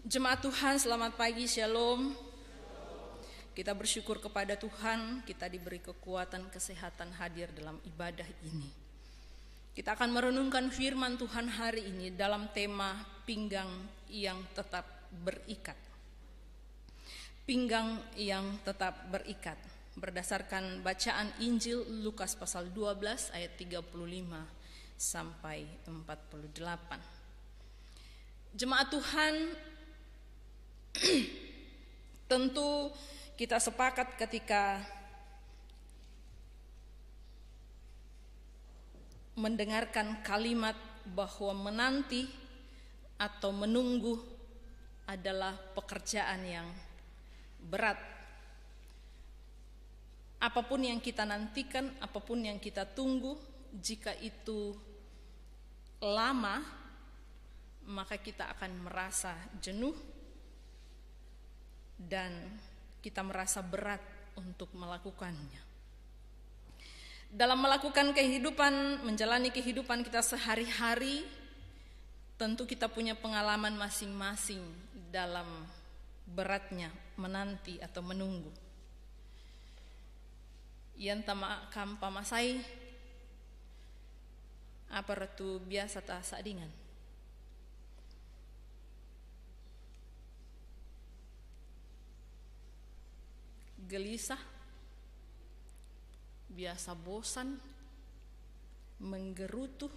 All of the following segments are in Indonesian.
Jemaat Tuhan, selamat pagi, shalom. Kita bersyukur kepada Tuhan, kita diberi kekuatan kesehatan hadir dalam ibadah ini. Kita akan merenungkan firman Tuhan hari ini dalam tema pinggang yang tetap berikat. Pinggang yang tetap berikat berdasarkan bacaan Injil Lukas pasal 12 ayat 35 sampai 48. Jemaat Tuhan, Tentu kita sepakat ketika mendengarkan kalimat bahwa menanti atau menunggu adalah pekerjaan yang berat. Apapun yang kita nantikan, apapun yang kita tunggu, jika itu lama, maka kita akan merasa jenuh, dan kita merasa berat untuk melakukannya. Dalam melakukan kehidupan, menjalani kehidupan kita sehari-hari, tentu kita punya pengalaman masing-masing dalam beratnya menanti atau menunggu. Yang tamakam pamasai, apa retu biasa tak sadingan. gelisah, biasa bosan, menggerutu.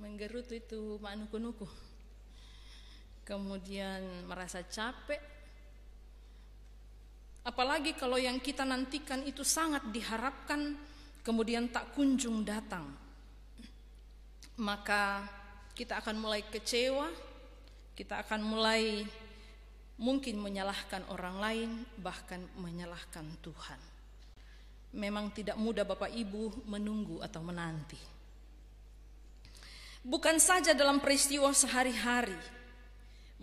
Menggerutu itu manuku-nuku. Kemudian merasa capek. Apalagi kalau yang kita nantikan itu sangat diharapkan kemudian tak kunjung datang. Maka kita akan mulai kecewa, kita akan mulai mungkin menyalahkan orang lain, bahkan menyalahkan Tuhan. Memang tidak mudah Bapak Ibu menunggu atau menanti. Bukan saja dalam peristiwa sehari-hari,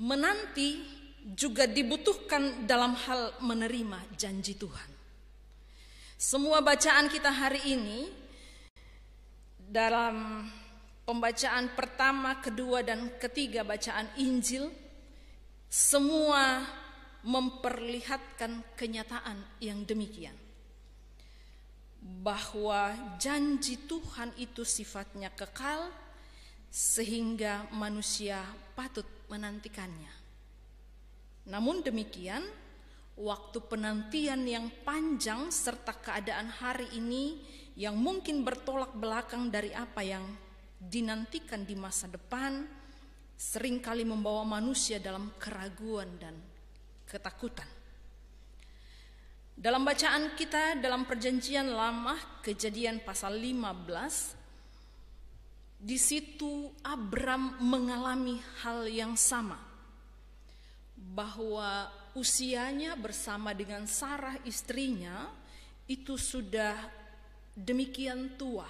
menanti juga dibutuhkan dalam hal menerima janji Tuhan. Semua bacaan kita hari ini dalam pembacaan pertama, kedua, dan ketiga bacaan Injil semua memperlihatkan kenyataan yang demikian. Bahwa janji Tuhan itu sifatnya kekal sehingga manusia patut menantikannya. Namun demikian, waktu penantian yang panjang serta keadaan hari ini yang mungkin bertolak belakang dari apa yang dinantikan di masa depan seringkali membawa manusia dalam keraguan dan ketakutan. Dalam bacaan kita dalam perjanjian lama kejadian pasal 15 di situ Abram mengalami hal yang sama bahwa usianya bersama dengan Sarah istrinya itu sudah demikian tua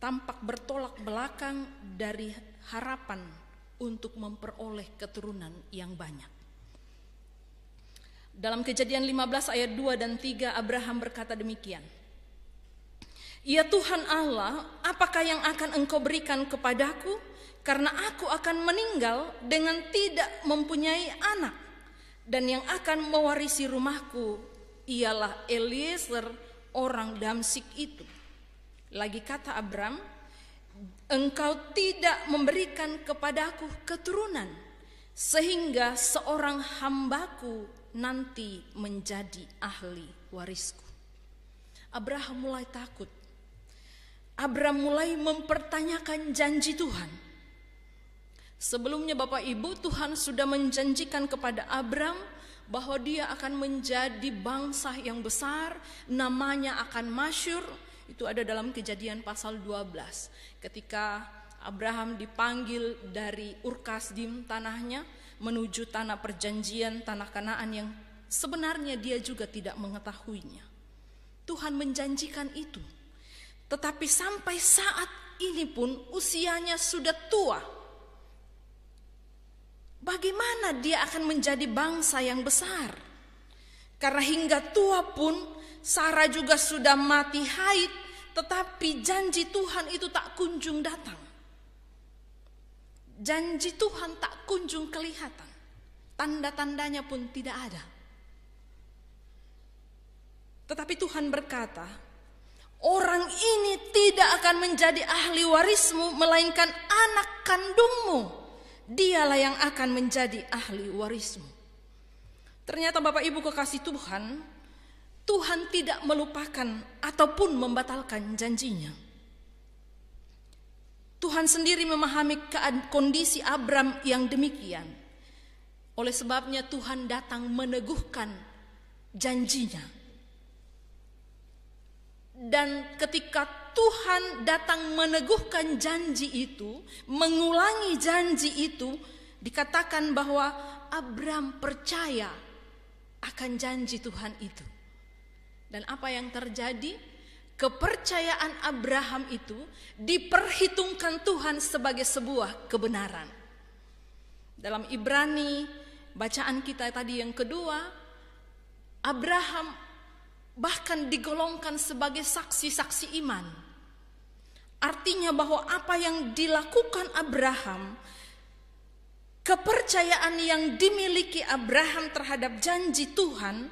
tampak bertolak belakang dari harapan untuk memperoleh keturunan yang banyak. Dalam kejadian 15 ayat 2 dan 3 Abraham berkata demikian. Ya Tuhan Allah, apakah yang akan engkau berikan kepadaku? Karena aku akan meninggal dengan tidak mempunyai anak. Dan yang akan mewarisi rumahku ialah Eliezer orang Damsik itu. Lagi kata Abram, engkau tidak memberikan kepadaku keturunan sehingga seorang hambaku nanti menjadi ahli warisku. Abraham mulai takut. Abraham mulai mempertanyakan janji Tuhan. Sebelumnya Bapak Ibu Tuhan sudah menjanjikan kepada Abram bahwa dia akan menjadi bangsa yang besar, namanya akan masyur, itu ada dalam kejadian pasal 12 ketika Abraham dipanggil dari Urkasdim tanahnya menuju tanah perjanjian tanah Kanaan yang sebenarnya dia juga tidak mengetahuinya. Tuhan menjanjikan itu. Tetapi sampai saat ini pun usianya sudah tua. Bagaimana dia akan menjadi bangsa yang besar? Karena hingga tua pun Sarah juga sudah mati haid, tetapi janji Tuhan itu tak kunjung datang. Janji Tuhan tak kunjung kelihatan. Tanda-tandanya pun tidak ada. Tetapi Tuhan berkata, orang ini tidak akan menjadi ahli warismu melainkan anak kandungmu. Dialah yang akan menjadi ahli warismu. Ternyata Bapak Ibu kekasih Tuhan, Tuhan tidak melupakan ataupun membatalkan janjinya. Tuhan sendiri memahami kondisi Abram yang demikian. Oleh sebabnya Tuhan datang meneguhkan janjinya. Dan ketika Tuhan datang meneguhkan janji itu, mengulangi janji itu, dikatakan bahwa Abram percaya akan janji Tuhan itu. Dan apa yang terjadi? Kepercayaan Abraham itu diperhitungkan Tuhan sebagai sebuah kebenaran. Dalam Ibrani, bacaan kita tadi yang kedua, Abraham bahkan digolongkan sebagai saksi-saksi iman. Artinya bahwa apa yang dilakukan Abraham kepercayaan yang dimiliki Abraham terhadap janji Tuhan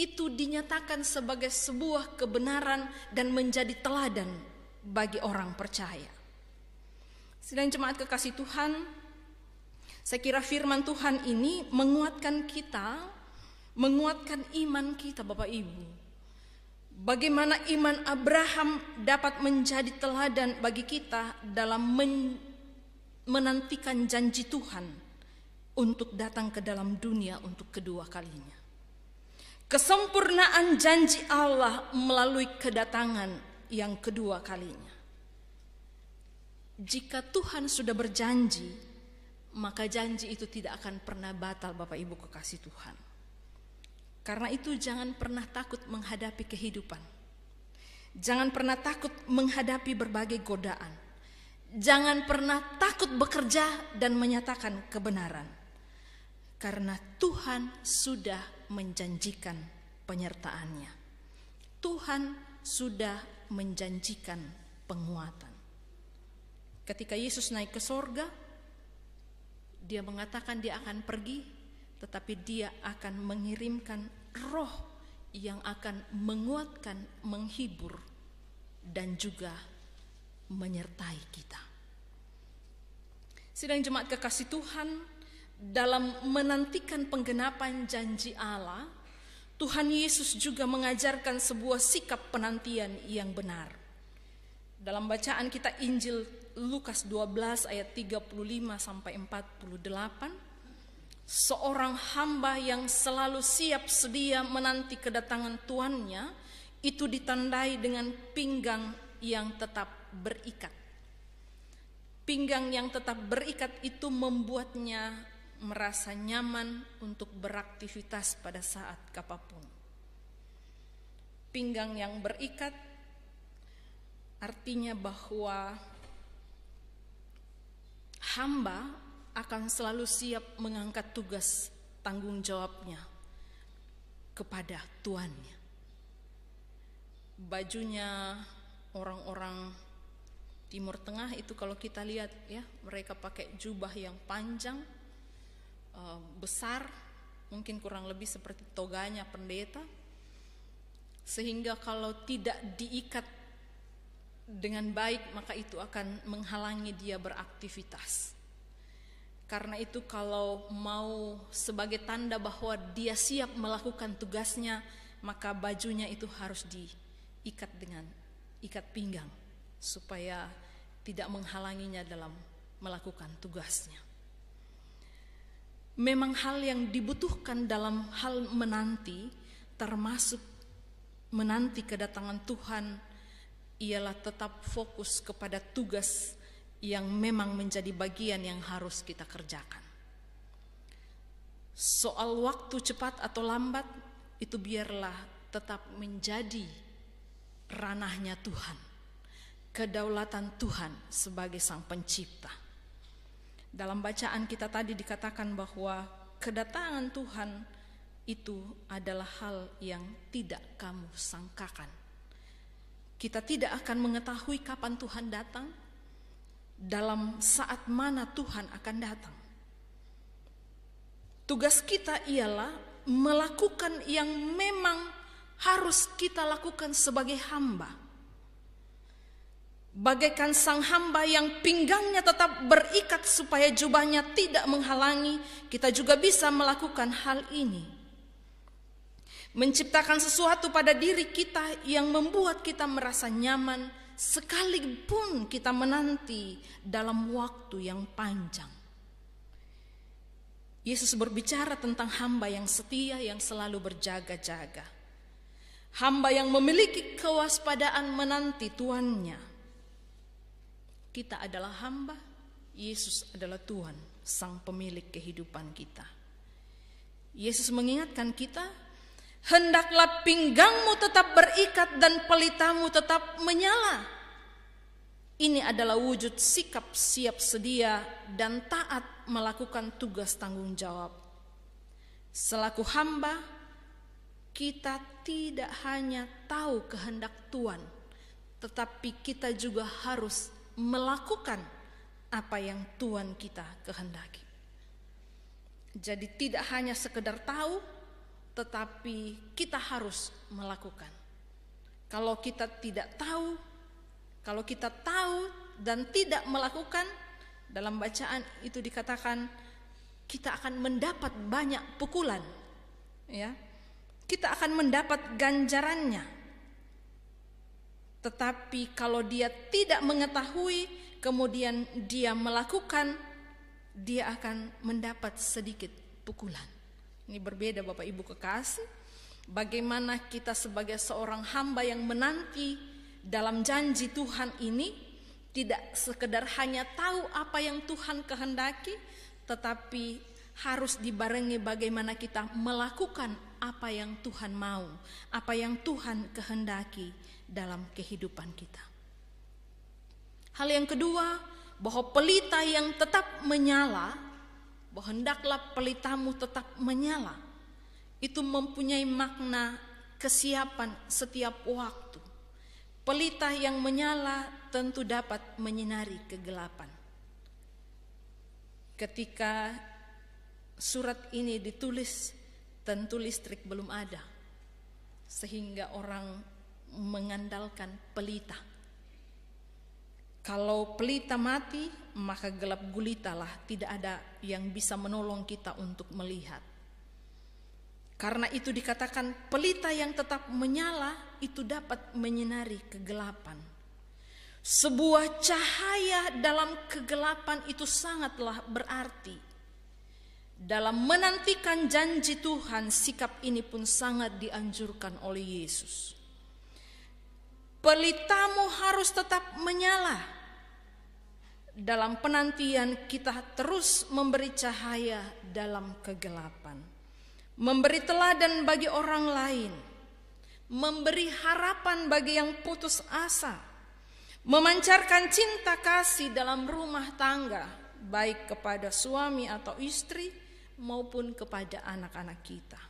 itu dinyatakan sebagai sebuah kebenaran dan menjadi teladan bagi orang percaya. Selain jemaat kekasih Tuhan, saya kira firman Tuhan ini menguatkan kita, menguatkan iman kita Bapak Ibu. Bagaimana iman Abraham dapat menjadi teladan bagi kita dalam men menantikan janji Tuhan untuk datang ke dalam dunia untuk kedua kalinya kesempurnaan janji Allah melalui kedatangan yang kedua kalinya. Jika Tuhan sudah berjanji, maka janji itu tidak akan pernah batal, Bapak Ibu kekasih Tuhan. Karena itu, jangan pernah takut menghadapi kehidupan, jangan pernah takut menghadapi berbagai godaan, jangan pernah takut bekerja dan menyatakan kebenaran karena Tuhan sudah menjanjikan penyertaannya. Tuhan sudah menjanjikan penguatan. Ketika Yesus naik ke sorga, dia mengatakan dia akan pergi, tetapi dia akan mengirimkan roh yang akan menguatkan, menghibur, dan juga menyertai kita. Sidang jemaat kekasih Tuhan, dalam menantikan penggenapan janji Allah, Tuhan Yesus juga mengajarkan sebuah sikap penantian yang benar. Dalam bacaan kita Injil Lukas 12 ayat 35 sampai 48, seorang hamba yang selalu siap sedia menanti kedatangan tuannya itu ditandai dengan pinggang yang tetap berikat. Pinggang yang tetap berikat itu membuatnya merasa nyaman untuk beraktivitas pada saat kapapun. Pinggang yang berikat artinya bahwa hamba akan selalu siap mengangkat tugas tanggung jawabnya kepada tuannya. Bajunya orang-orang Timur Tengah itu kalau kita lihat ya, mereka pakai jubah yang panjang Eh, besar, mungkin kurang lebih seperti toganya pendeta, sehingga kalau tidak diikat dengan baik maka itu akan menghalangi dia beraktivitas. Karena itu kalau mau sebagai tanda bahwa dia siap melakukan tugasnya, maka bajunya itu harus diikat dengan ikat pinggang supaya tidak menghalanginya dalam melakukan tugasnya memang hal yang dibutuhkan dalam hal menanti, termasuk menanti kedatangan Tuhan, ialah tetap fokus kepada tugas yang memang menjadi bagian yang harus kita kerjakan. Soal waktu cepat atau lambat, itu biarlah tetap menjadi ranahnya Tuhan, kedaulatan Tuhan sebagai Sang Pencipta. Dalam bacaan kita tadi dikatakan bahwa kedatangan Tuhan itu adalah hal yang tidak kamu sangkakan. Kita tidak akan mengetahui kapan Tuhan datang, dalam saat mana Tuhan akan datang. Tugas kita ialah melakukan yang memang harus kita lakukan sebagai hamba bagaikan sang hamba yang pinggangnya tetap berikat supaya jubahnya tidak menghalangi, kita juga bisa melakukan hal ini. Menciptakan sesuatu pada diri kita yang membuat kita merasa nyaman sekalipun kita menanti dalam waktu yang panjang. Yesus berbicara tentang hamba yang setia yang selalu berjaga-jaga. Hamba yang memiliki kewaspadaan menanti tuannya kita adalah hamba, Yesus adalah Tuhan, sang pemilik kehidupan kita. Yesus mengingatkan kita, hendaklah pinggangmu tetap berikat dan pelitamu tetap menyala. Ini adalah wujud sikap siap sedia dan taat melakukan tugas tanggung jawab. Selaku hamba, kita tidak hanya tahu kehendak Tuhan, tetapi kita juga harus melakukan apa yang Tuhan kita kehendaki. Jadi tidak hanya sekedar tahu, tetapi kita harus melakukan. Kalau kita tidak tahu, kalau kita tahu dan tidak melakukan, dalam bacaan itu dikatakan kita akan mendapat banyak pukulan, ya. Kita akan mendapat ganjarannya. Tetapi kalau dia tidak mengetahui, kemudian dia melakukan, dia akan mendapat sedikit pukulan. Ini berbeda Bapak Ibu kekasih. Bagaimana kita sebagai seorang hamba yang menanti dalam janji Tuhan ini tidak sekedar hanya tahu apa yang Tuhan kehendaki, tetapi harus dibarengi bagaimana kita melakukan apa yang Tuhan mau, apa yang Tuhan kehendaki dalam kehidupan kita. Hal yang kedua, bahwa pelita yang tetap menyala, bahwa hendaklah pelitamu tetap menyala, itu mempunyai makna kesiapan setiap waktu. Pelita yang menyala tentu dapat menyinari kegelapan. Ketika surat ini ditulis Tentu listrik belum ada, sehingga orang mengandalkan pelita. Kalau pelita mati, maka gelap gulita lah tidak ada yang bisa menolong kita untuk melihat. Karena itu dikatakan pelita yang tetap menyala itu dapat menyinari kegelapan. Sebuah cahaya dalam kegelapan itu sangatlah berarti dalam menantikan janji Tuhan, sikap ini pun sangat dianjurkan oleh Yesus. Pelitamu harus tetap menyala. Dalam penantian, kita terus memberi cahaya dalam kegelapan, memberi teladan bagi orang lain, memberi harapan bagi yang putus asa, memancarkan cinta kasih dalam rumah tangga, baik kepada suami atau istri maupun kepada anak-anak kita.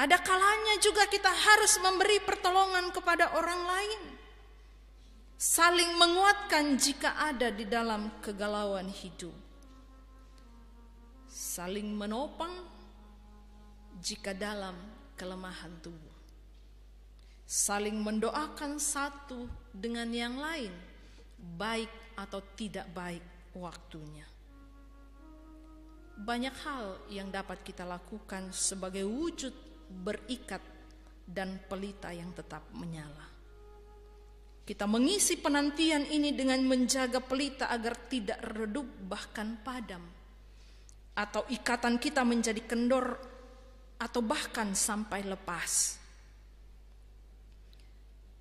Ada kalanya juga kita harus memberi pertolongan kepada orang lain. Saling menguatkan jika ada di dalam kegalauan hidup. Saling menopang jika dalam kelemahan tubuh. Saling mendoakan satu dengan yang lain, baik atau tidak baik waktunya banyak hal yang dapat kita lakukan sebagai wujud berikat dan pelita yang tetap menyala. Kita mengisi penantian ini dengan menjaga pelita agar tidak redup bahkan padam. Atau ikatan kita menjadi kendor atau bahkan sampai lepas.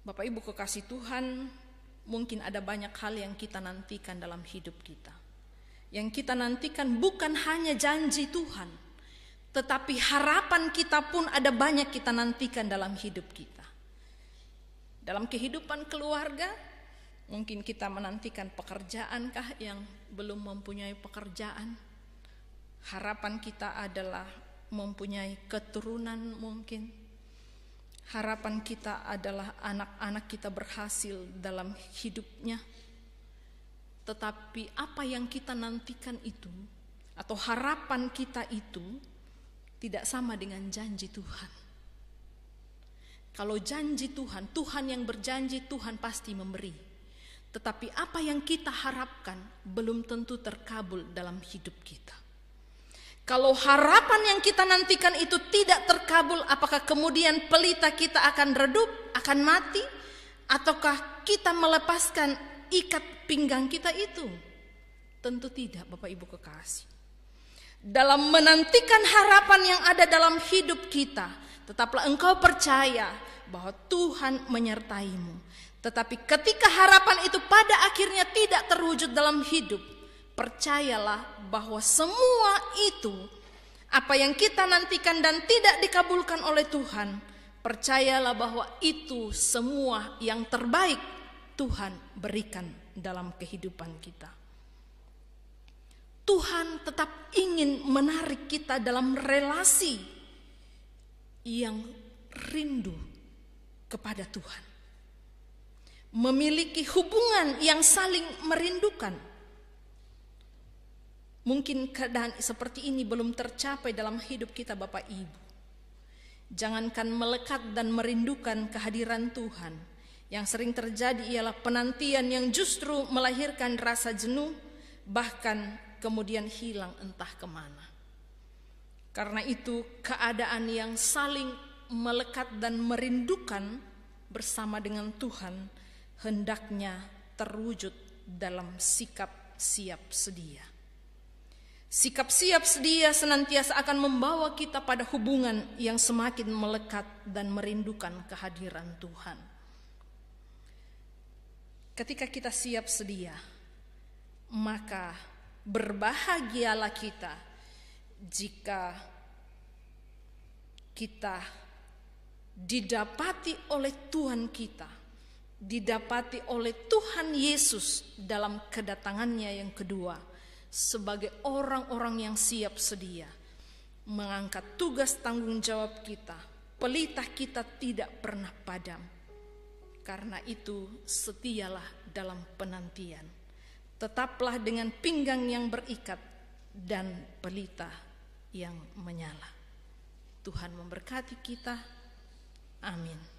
Bapak Ibu kekasih Tuhan, mungkin ada banyak hal yang kita nantikan dalam hidup kita yang kita nantikan bukan hanya janji Tuhan, tetapi harapan kita pun ada banyak kita nantikan dalam hidup kita. Dalam kehidupan keluarga, mungkin kita menantikan pekerjaankah yang belum mempunyai pekerjaan. Harapan kita adalah mempunyai keturunan mungkin. Harapan kita adalah anak-anak kita berhasil dalam hidupnya. Tetapi apa yang kita nantikan itu atau harapan kita itu tidak sama dengan janji Tuhan. Kalau janji Tuhan, Tuhan yang berjanji, Tuhan pasti memberi. Tetapi apa yang kita harapkan belum tentu terkabul dalam hidup kita. Kalau harapan yang kita nantikan itu tidak terkabul, apakah kemudian pelita kita akan redup, akan mati, ataukah kita melepaskan ikat pinggang kita itu? Tentu tidak, Bapak Ibu kekasih. Dalam menantikan harapan yang ada dalam hidup kita, tetaplah engkau percaya bahwa Tuhan menyertaimu. Tetapi ketika harapan itu pada akhirnya tidak terwujud dalam hidup, percayalah bahwa semua itu apa yang kita nantikan dan tidak dikabulkan oleh Tuhan, percayalah bahwa itu semua yang terbaik Tuhan berikan dalam kehidupan kita. Tuhan tetap ingin menarik kita dalam relasi yang rindu kepada Tuhan. Memiliki hubungan yang saling merindukan. Mungkin keadaan seperti ini belum tercapai dalam hidup kita Bapak Ibu. Jangankan melekat dan merindukan kehadiran Tuhan, yang sering terjadi ialah penantian yang justru melahirkan rasa jenuh, bahkan kemudian hilang entah kemana. Karena itu, keadaan yang saling melekat dan merindukan bersama dengan Tuhan hendaknya terwujud dalam sikap siap sedia. Sikap siap sedia senantiasa akan membawa kita pada hubungan yang semakin melekat dan merindukan kehadiran Tuhan. Ketika kita siap sedia, maka berbahagialah kita jika kita didapati oleh Tuhan kita, didapati oleh Tuhan Yesus dalam kedatangannya yang kedua sebagai orang-orang yang siap sedia mengangkat tugas tanggung jawab kita. Pelita kita tidak pernah padam karena itu, setialah dalam penantian. Tetaplah dengan pinggang yang berikat dan pelita yang menyala. Tuhan memberkati kita. Amin.